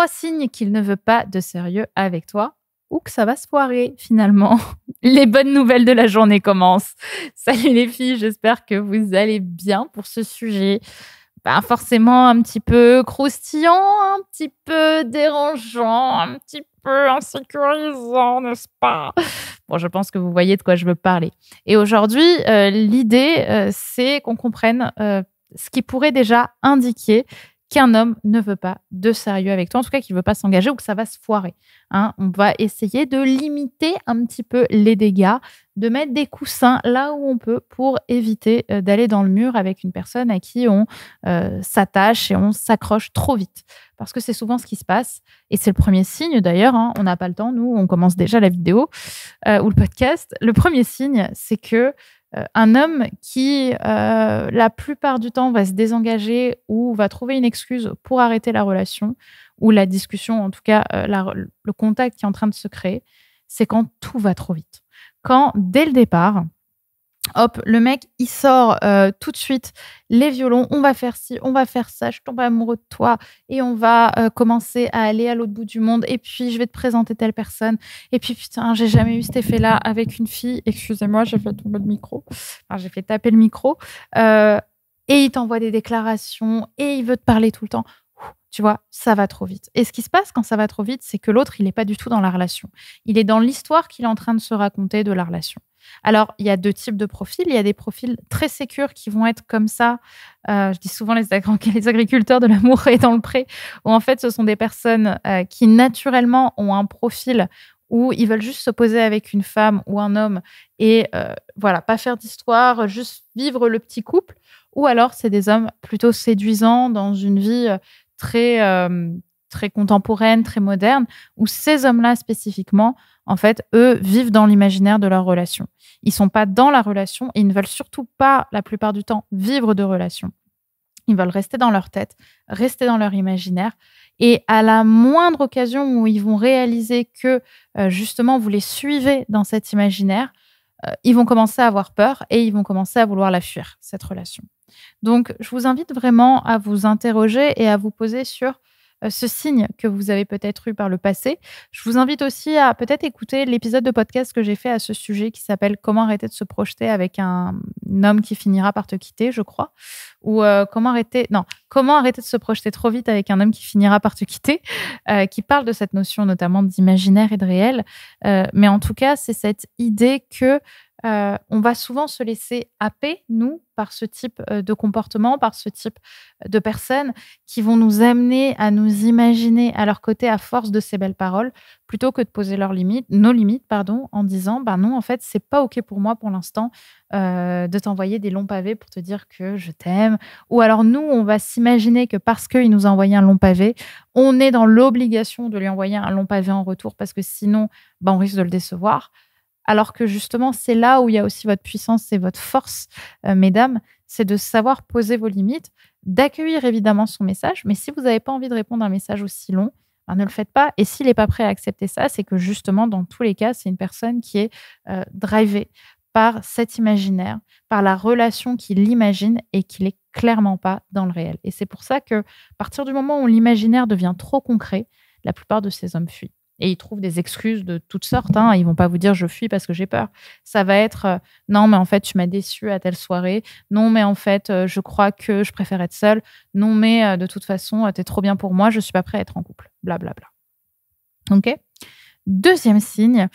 trois signes qu'il ne veut pas de sérieux avec toi ou que ça va se poirer finalement. Les bonnes nouvelles de la journée commencent. Salut les filles, j'espère que vous allez bien pour ce sujet. Ben forcément un petit peu croustillant, un petit peu dérangeant, un petit peu insécurisant, n'est-ce pas Bon, je pense que vous voyez de quoi je veux parler. Et aujourd'hui, euh, l'idée, euh, c'est qu'on comprenne euh, ce qui pourrait déjà indiquer qu'un homme ne veut pas de sérieux avec toi, en tout cas qu'il ne veut pas s'engager ou que ça va se foirer. Hein. On va essayer de limiter un petit peu les dégâts, de mettre des coussins là où on peut pour éviter euh, d'aller dans le mur avec une personne à qui on euh, s'attache et on s'accroche trop vite. Parce que c'est souvent ce qui se passe. Et c'est le premier signe d'ailleurs, hein, on n'a pas le temps, nous, on commence déjà la vidéo euh, ou le podcast. Le premier signe, c'est que euh, un homme qui, euh, la plupart du temps, va se désengager ou va trouver une excuse pour arrêter la relation ou la discussion, en tout cas euh, le contact qui est en train de se créer, c'est quand tout va trop vite. Quand, dès le départ, Hop, le mec, il sort euh, tout de suite les violons. On va faire ci, on va faire ça. Je tombe amoureux de toi et on va euh, commencer à aller à l'autre bout du monde. Et puis, je vais te présenter telle personne. Et puis, putain, j'ai jamais eu cet effet-là avec une fille. Excusez-moi, j'ai fait tomber le micro. Enfin, j'ai fait taper le micro. Euh, et il t'envoie des déclarations et il veut te parler tout le temps tu vois, ça va trop vite. Et ce qui se passe quand ça va trop vite, c'est que l'autre, il n'est pas du tout dans la relation. Il est dans l'histoire qu'il est en train de se raconter de la relation. Alors, il y a deux types de profils. Il y a des profils très sécures qui vont être comme ça. Euh, je dis souvent les, agriculteurs de l'amour et dans le pré, où en fait, ce sont des personnes euh, qui naturellement ont un profil où ils veulent juste se poser avec une femme ou un homme et euh, voilà, pas faire d'histoire, juste vivre le petit couple. Ou alors, c'est des hommes plutôt séduisants dans une vie très, euh, très contemporaine, très moderne, où ces hommes-là spécifiquement, en fait, eux vivent dans l'imaginaire de leur relation. Ils sont pas dans la relation et ils ne veulent surtout pas, la plupart du temps, vivre de relation. Ils veulent rester dans leur tête, rester dans leur imaginaire. Et à la moindre occasion où ils vont réaliser que euh, justement vous les suivez dans cet imaginaire, euh, ils vont commencer à avoir peur et ils vont commencer à vouloir la fuir, cette relation. Donc, je vous invite vraiment à vous interroger et à vous poser sur euh, ce signe que vous avez peut-être eu par le passé. Je vous invite aussi à peut-être écouter l'épisode de podcast que j'ai fait à ce sujet qui s'appelle Comment arrêter de se projeter avec un homme qui finira par te quitter, je crois, ou euh, comment arrêter non comment arrêter de se projeter trop vite avec un homme qui finira par te quitter, euh, qui parle de cette notion notamment d'imaginaire et de réel. mais en tout cas, c'est cette idée que euh, on va souvent se laisser happer, nous, par ce type euh, de comportement, par ce type euh, de personnes qui vont nous amener à nous imaginer à leur côté à force de ces belles paroles, plutôt que de poser leurs limites, nos limites, pardon, en disant, ben non, en fait, c'est pas ok pour moi pour l'instant de t'envoyer des longs pavés pour te dire que je t'aime. Ou alors nous, on va s'imaginer que parce qu'il nous a envoyé un long pavé, on est dans l'obligation de lui envoyer un long pavé en retour parce que sinon, ben, on risque de le décevoir. Alors que justement, c'est là où il y a aussi votre puissance et votre force, euh, mesdames, c'est de savoir poser vos limites, d'accueillir évidemment son message, mais si vous n'avez pas envie de répondre à un message aussi long, ben, ne le faites pas. Et s'il n'est pas prêt à accepter ça, c'est que justement, dans tous les cas, c'est une personne qui est euh, drivée par cet imaginaire, par la relation qu'il imagine et qu'il est clairement pas dans le réel. Et c'est pour ça que, à partir du moment où l'imaginaire devient trop concret, la plupart de ces hommes fuient et ils trouvent des excuses de toutes sortes. Hein. Ils vont pas vous dire je fuis parce que j'ai peur. Ça va être euh, non, mais en fait, tu m'as déçu à telle soirée. Non, mais en fait, euh, je crois que je préfère être seule. Non, mais euh, de toute façon, tu es trop bien pour moi. Je suis pas prêt à être en couple. Blablabla. OK Deuxième signe,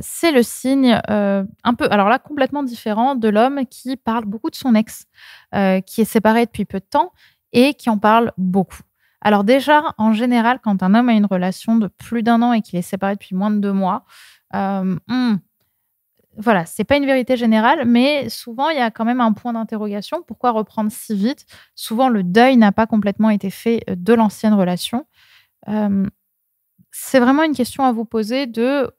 c'est le signe un peu, alors là, complètement différent de l'homme qui parle beaucoup de son ex, qui est séparé depuis peu de temps et qui en parle beaucoup. Alors déjà, en général, quand un homme a une relation de plus d'un an et qu'il est séparé depuis moins de deux mois, voilà, euh, ce hmm, voilà, c'est pas une vérité générale, mais souvent il y a quand même un point d'interrogation. Pourquoi reprendre si vite Souvent, le deuil n'a pas complètement été fait euh, de l'ancienne relation. Euh, c'est vraiment une question à vous poser de,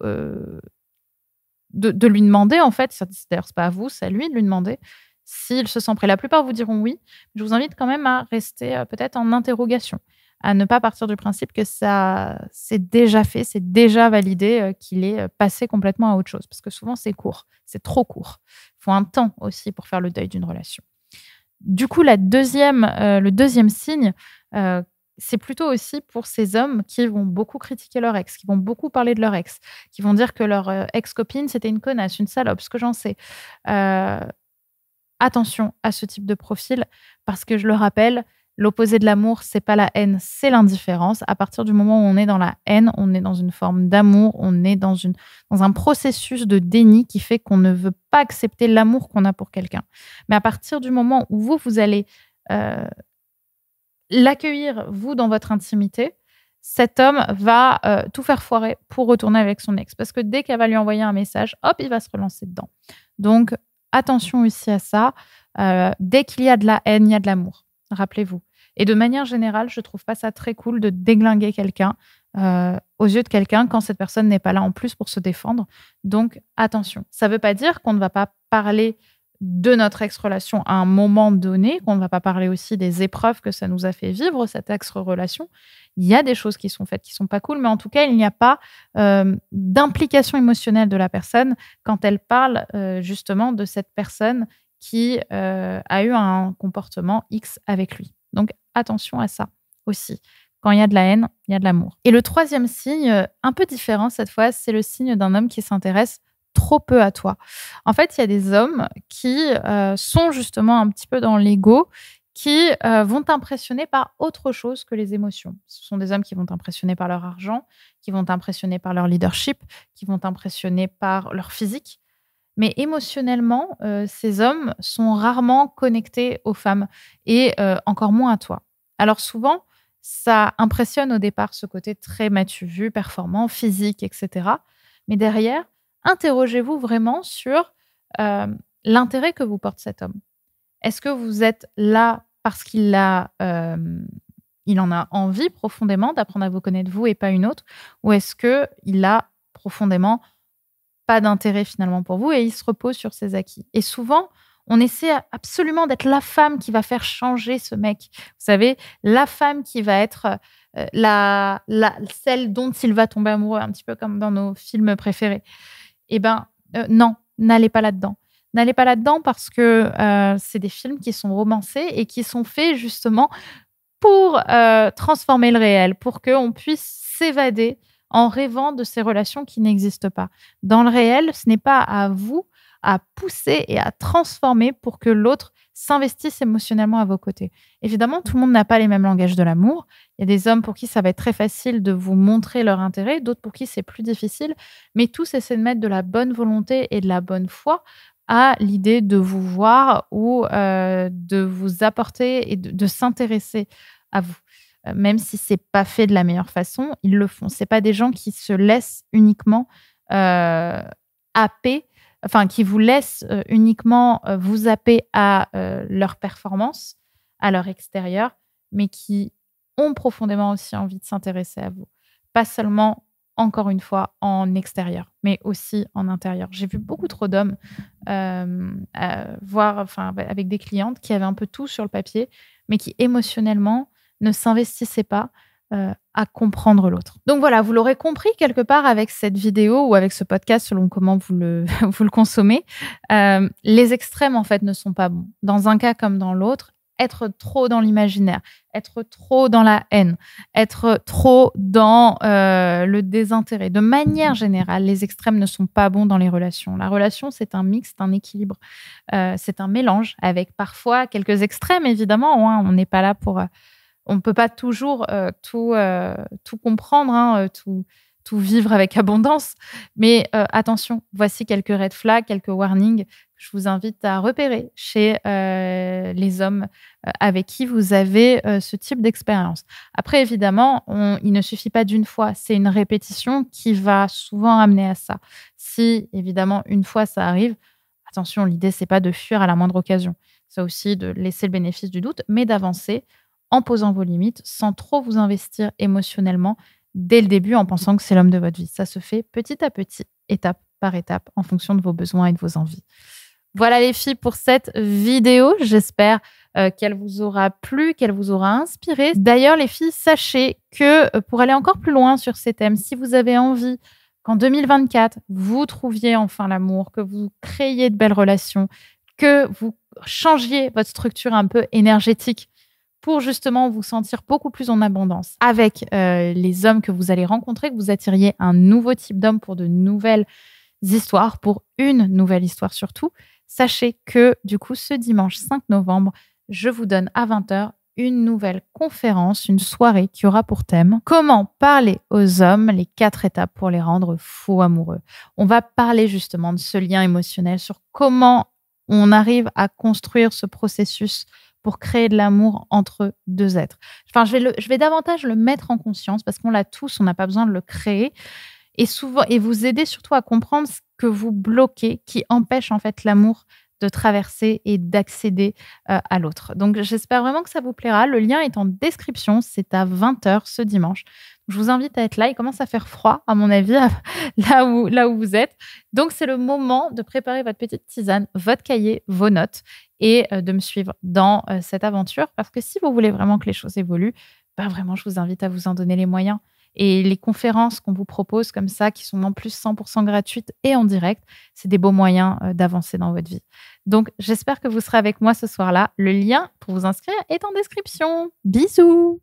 de, lui demander en fait. D'ailleurs, c'est pas à vous, c'est à lui de lui demander s'ils se sent prêts. La plupart vous diront oui. Je vous invite quand même à rester euh, peut-être en interrogation, à ne pas partir du principe que ça c'est déjà fait, c'est déjà validé, euh, qu'il est euh, passé complètement à autre chose. Parce que souvent, c'est court, c'est trop court. Il faut un temps aussi pour faire le deuil d'une relation. Du coup, la deuxième, le deuxième signe, c'est plutôt aussi pour ces hommes qui vont beaucoup critiquer leur ex, qui vont beaucoup parler de leur ex, qui vont dire que leur ex-copine, c'était une connasse, une salope, ce que j'en sais attention à ce type de profil parce que je le rappelle, l'opposé de l'amour, c'est pas la haine, c'est l'indifférence. À partir du moment où on est dans la haine, on est dans une forme d'amour, on est dans une dans un processus de déni qui fait qu'on ne veut pas accepter l'amour qu'on a pour quelqu'un. Mais à partir du moment où vous vous allez euh, l'accueillir vous dans votre intimité, cet homme va euh, tout faire foirer pour retourner avec son ex. Parce que dès qu'elle va lui envoyer un message, hop, il va se relancer dedans. Donc, attention ici à ça. Euh, dès qu'il y a de la haine, il y a de l'amour. Rappelez-vous. Et de manière générale, je trouve pas ça très cool de déglinguer quelqu'un euh, aux yeux de quelqu'un quand cette personne n'est pas là en plus pour se défendre. Donc attention. Ça ne veut pas dire qu'on ne va pas parler de notre ex-relation à un moment donné, qu'on ne va pas parler aussi des épreuves que ça nous a fait vivre, cette ex-relation, il y a des choses qui sont faites qui sont pas cool, mais en tout cas, il n'y a pas euh, d'implication émotionnelle de la personne quand elle parle euh, justement de cette personne qui euh, a eu un comportement X avec lui. Donc attention à ça aussi. Quand il y a de la haine, il y a de l'amour. Et le troisième signe, un peu différent cette fois, c'est le signe d'un homme qui s'intéresse trop peu à toi. En fait, il y a des hommes qui euh, sont justement un petit peu dans l'ego, qui euh, vont t'impressionner par autre chose que les émotions. Ce sont des hommes qui vont t'impressionner par leur argent, qui vont t'impressionner par leur leadership, qui vont t'impressionner par leur physique. Mais émotionnellement, euh, ces hommes sont rarement connectés aux femmes et encore moins à toi. Alors souvent, ça impressionne au départ ce côté très matu performant, physique, etc. Mais derrière, interrogez-vous vraiment sur euh, l'intérêt que vous porte cet homme. Est-ce que vous êtes là parce qu'il a, euh, il en a envie profondément d'apprendre à vous connaître vous et pas une autre, ou est-ce que il a profondément pas d'intérêt finalement pour vous et il se repose sur ses acquis. Et souvent, on essaie absolument d'être la femme qui va faire changer ce mec. Vous savez, la femme qui va être euh, la, celle dont il va tomber amoureux, un petit peu comme dans nos films préférés eh ben euh, non, n'allez pas là-dedans. N'allez pas là-dedans parce que euh, c'est des films qui sont romancés et qui sont faits justement pour euh, transformer le réel, pour qu'on puisse s'évader en rêvant de ces relations qui n'existent pas. Dans le réel, ce n'est pas à vous à pousser et à transformer pour que l'autre s'investisse émotionnellement à vos côtés. Évidemment, tout le monde n'a pas les mêmes langages de l'amour. Il y a des hommes pour qui ça va être très facile de vous montrer leur intérêt, d'autres pour qui c'est plus difficile, mais tous essaient de mettre de la bonne volonté et de la bonne foi à l'idée de vous voir ou euh, de vous apporter et de, s'intéresser à vous. Euh, même si c'est pas fait de la meilleure façon, ils le font. C'est pas des gens qui se laissent uniquement euh, happer enfin qui vous laissent euh, uniquement euh, vous zapper à euh, leur performance, à leur extérieur, mais qui ont profondément aussi envie de s'intéresser à vous. Pas seulement, encore une fois, en extérieur, mais aussi en intérieur. J'ai vu beaucoup trop d'hommes euh, voir, enfin, bah, avec des clientes qui avaient un peu tout sur le papier, mais qui émotionnellement ne s'investissaient pas, à comprendre l'autre. Donc voilà, vous l'aurez compris quelque part avec cette vidéo ou avec ce podcast, selon comment vous le, consommez, euh, les extrêmes en fait ne sont pas bons. Dans un cas comme dans l'autre, être trop dans l'imaginaire, être trop dans la haine, être trop dans euh, le désintérêt. De manière générale, les extrêmes ne sont pas bons dans les relations. La relation, c'est un mix, c'est un équilibre, euh, c'est un mélange avec parfois quelques extrêmes, évidemment. Hein. on n'est pas là pour on ne peut pas toujours euh, euh, tout, comprendre, hein, euh, tout, vivre avec abondance. Mais attention, voici quelques red flags, quelques warnings que je vous invite à repérer chez les hommes avec qui vous avez ce type d'expérience. Après, évidemment, il ne suffit pas d'une fois, c'est une répétition qui va souvent amener à ça. Si, évidemment, une fois ça arrive, attention, l'idée, c'est pas de fuir à la moindre occasion. C'est aussi de laisser le bénéfice du doute, mais d'avancer en posant vos limites, sans trop vous investir émotionnellement dès le début en pensant que c'est l'homme de votre vie. Ça se fait petit à petit, étape par étape, en fonction de vos besoins et de vos envies. Voilà les filles pour cette vidéo. J'espère euh, qu'elle vous aura plu, qu'elle vous aura inspiré. D'ailleurs, les filles, sachez que euh, pour aller encore plus loin sur ces thèmes, si vous avez envie qu'en 2024, vous trouviez enfin l'amour, que vous créiez de belles relations, que vous changiez votre structure un peu énergétique pour justement vous sentir beaucoup plus en abondance avec euh, les hommes que vous allez rencontrer, que vous attiriez un nouveau type d'homme pour de nouvelles histoires, pour une nouvelle histoire surtout, sachez que du coup ce dimanche 5 novembre, je vous donne à 20h une nouvelle conférence, une soirée qui aura pour thème Comment parler aux hommes, les quatre étapes pour les rendre faux amoureux. On va parler justement de ce lien émotionnel, sur comment on arrive à construire ce processus pour créer de l'amour entre deux êtres. Enfin, je vais, je vais davantage le mettre en conscience parce qu'on l'a tous, on n'a pas besoin de le créer. Et souvent, et vous aider surtout à comprendre ce que vous bloquez qui empêche en fait l'amour de traverser et d'accéder euh, à l'autre. Donc j'espère vraiment que ça vous plaira. Le lien est en description, c'est à 20h ce dimanche. Je vous invite à être là. Il commence à faire froid, à mon avis, là où, là où vous êtes. Donc c'est le moment de préparer votre petite tisane, votre cahier, vos notes et euh, de me suivre dans euh, cette aventure. Parce que si vous voulez vraiment que les choses évoluent, ben vraiment, je vous invite à vous en donner les moyens. Et les conférences qu'on vous propose comme ça, qui sont en plus 100% gratuites et en direct, c'est des beaux moyens euh, d'avancer dans votre vie. Donc, j'espère que vous serez avec moi ce soir-là. Le lien pour vous inscrire est en description. Bisous